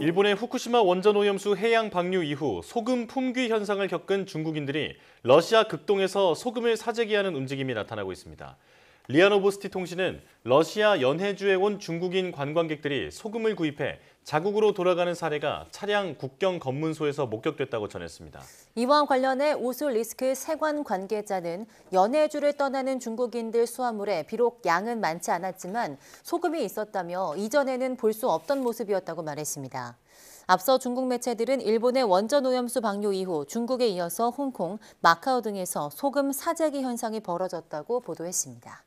일본의 후쿠시마 원전 오염수 해양 방류 이후 소금 품귀 현상을 겪은 중국인들이 러시아 극동에서 소금을 사재기하는 움직임이 나타나고 있습니다. 리아노보스티 통신은 러시아 연해주에 온 중국인 관광객들이 소금을 구입해 자국으로 돌아가는 사례가 차량 국경 검문소에서 목격됐다고 전했습니다. 이와 관련해 오슬리스크 세관 관계자는 연해주를 떠나는 중국인들 수화물에 비록 양은 많지 않았지만 소금이 있었다며 이전에는 볼 수 없던 모습이었다고 말했습니다. 앞서 중국 매체들은 일본의 원전 오염수 방류 이후 중국에 이어서 홍콩, 마카오 등에서 소금 사재기 현상이 벌어졌다고 보도했습니다.